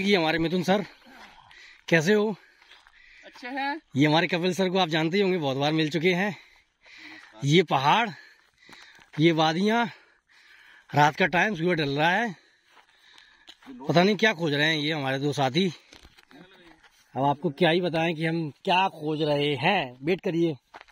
ये हमारे मिथुन सर कैसे हो अच्छे हैं ये हमारे कपिल सर को आप जानते ही होंगे बहुत बार मिल चुके हैं ये पहाड़ ये वादिया रात का टाइम सुबह डल रहा है पता नहीं क्या खोज रहे हैं ये हमारे दो साथी अब आपको क्या ही बताएं कि हम क्या खोज रहे हैं वेट करिए